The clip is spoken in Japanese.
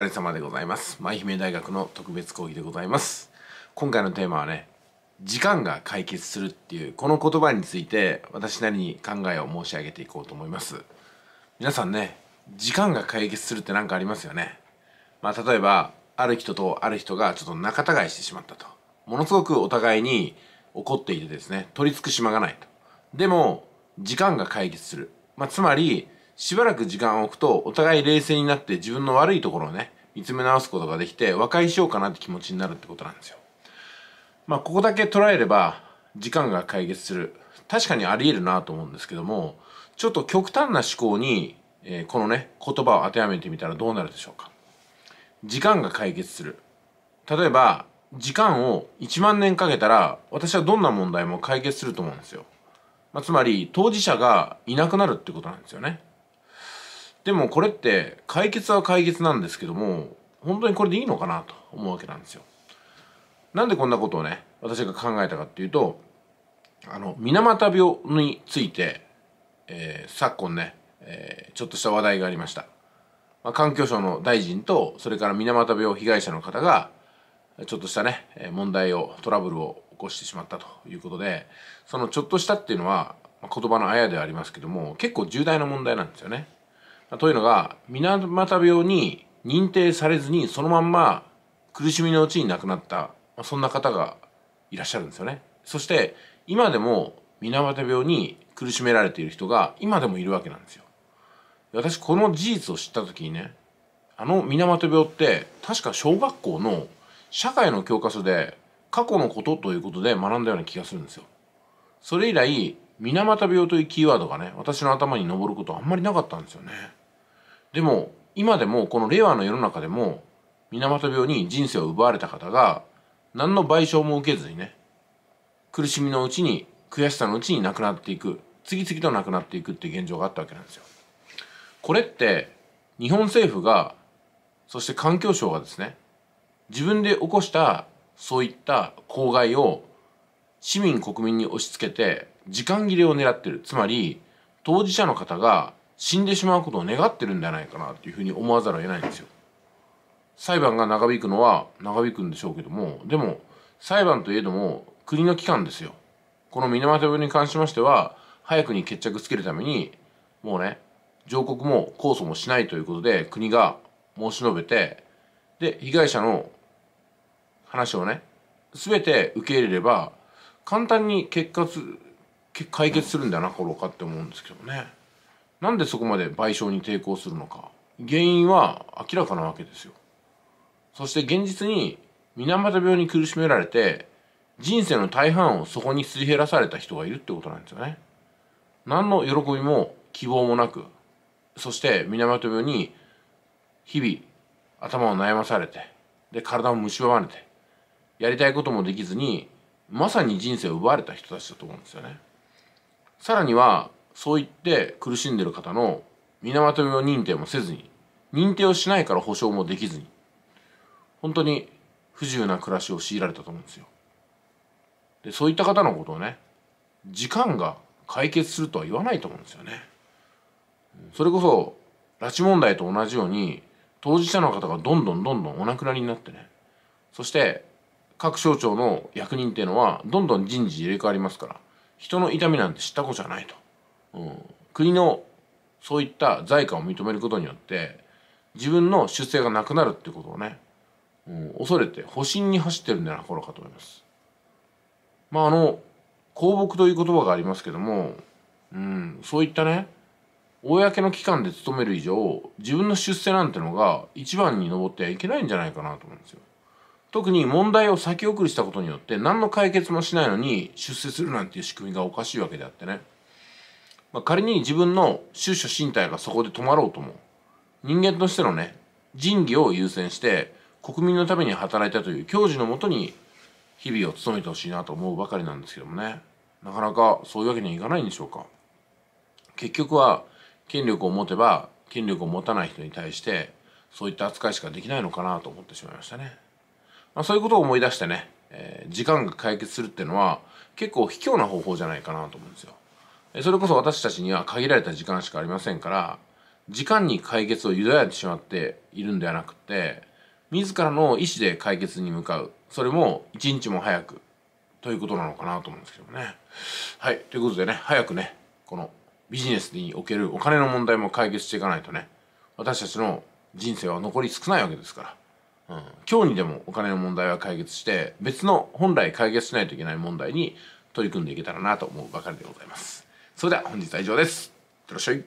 お疲れ様でございます。舞姫大学の特別講義でございます。今回のテーマはね、時間が解決するっていう、この言葉について私なりに考えを申し上げていこうと思います。皆さんね、時間が解決するって何かありますよね。まあ例えば、ある人とある人がちょっと仲違いしてしまったと。ものすごくお互いに怒っていてですね、取り付く島がないと。でも、時間が解決する。まあつまり、しばらく時間を置くとお互い冷静になって自分の悪いところをね見つめ直すことができて和解しようかなって気持ちになるってことなんですよまあここだけ捉えれば時間が解決する確かにあり得るなと思うんですけどもちょっと極端な思考に、えー、このね言葉を当てはめてみたらどうなるでしょうか時間が解決する例えば時間を1万年かけたら私はどんな問題も解決すると思うんですよ、まあ、つまり当事者がいなくなるってことなんですよねでもこれって解決は解決なんですけども本当にこれでいいのかなと思うわけなんですよ。なんでこんなことをね私が考えたかっていうとあの水俣病について、えー、昨今ね、えー、ちょっとした話題がありました。まあ、環境省の大臣とそれから水俣病被害者の方がちょっとしたね問題をトラブルを起こしてしまったということでそのちょっとしたっていうのは言葉のあやではありますけども結構重大な問題なんですよね。というのが水俣病に認定されずにそのまんま苦しみのうちに亡くなった、まあ、そんな方がいらっしゃるんですよねそして今でも水俣病に苦しめられている人が今でもいるわけなんですよ私この事実を知った時にねあの水俣病って確か小学校の社会の教科書で過去のことということで学んだような気がするんですよそれ以来水俣病というキーワードがね私の頭に上ることあんまりなかったんですよねでも今でもこの令和の世の中でも水俣病に人生を奪われた方が何の賠償も受けずにね苦しみのうちに悔しさのうちに亡くなっていく次々と亡くなっていくっていう現状があったわけなんですよこれって日本政府がそして環境省がですね自分で起こしたそういった公害を市民国民に押し付けて時間切れを狙ってるつまり当事者の方が死んでしまうことを願ってるんじゃないかなっていうふうに思わざるを得ないんですよ。裁判が長引くのは長引くんでしょうけどもでも裁判といえども国の機関ですよ。この水俣病に関しましては早くに決着つけるためにもうね上告も控訴もしないということで国が申し述べてで被害者の話をね全て受け入れれば簡単に結果結解決するんだなこれかって思うんですけどねなんでそこまで賠償に抵抗するのか原因は明らかなわけですよそして現実に水俣病に苦しめられて人生の大半をそこにすり減らされた人がいるってことなんですよね何の喜びも希望もなくそして水俣病に日々頭を悩まされてで体を蝕まれてやりたいこともできずにまさに人生を奪われた人たちだと思うんですよね。さらにはそう言って苦しんでる方の水俣病認定もせずに認定をしないから保証もできずに本当に不自由な暮らしを強いられたと思うんですよ。でそういった方のことをね時間が解決するとは言わないと思うんですよね。それこそ拉致問題と同じように当事者の方がどんどんどんどんお亡くなりになってねそして各省庁の役人っていうのはどんどん人事入れ替わりますから人の痛みなんて知ったことじゃないと、うん、国のそういった財価を認めることによって自分の出世がなくなるっていうことをね、うん、恐れて保身に走ってるんだなかかと思います。まああの公僕という言葉がありますけども、うん、そういったね公の機関で勤める以上自分の出世なんてのが一番に上ってはいけないんじゃないかなと思うんですよ。特に問題を先送りしたことによって何の解決もしないのに出世するなんていう仕組みがおかしいわけであってね、まあ、仮に自分の出所身体がそこで止まろうとも人間としてのね仁義を優先して国民のために働いたという教授のもとに日々を務めてほしいなと思うばかりなんですけどもねなかなかそういうわけにはいかないんでしょうか結局は権力を持てば権力を持たない人に対してそういった扱いしかできないのかなと思ってしまいましたね。まあ、そういうことを思い出してね、えー、時間が解決するっていうのは結構卑怯な方法じゃないかなと思うんですよ。それこそ私たちには限られた時間しかありませんから時間に解決を委ねてしまっているんではなくて自らの意思で解決に向かうそれも一日も早くということなのかなと思うんですけどね。はいということでね早くねこのビジネスにおけるお金の問題も解決していかないとね私たちの人生は残り少ないわけですから。うん、今日にでもお金の問題は解決して別の本来解決しないといけない問題に取り組んでいけたらなと思うばかりでございますそれでは本日は以上ですいってらっしゃい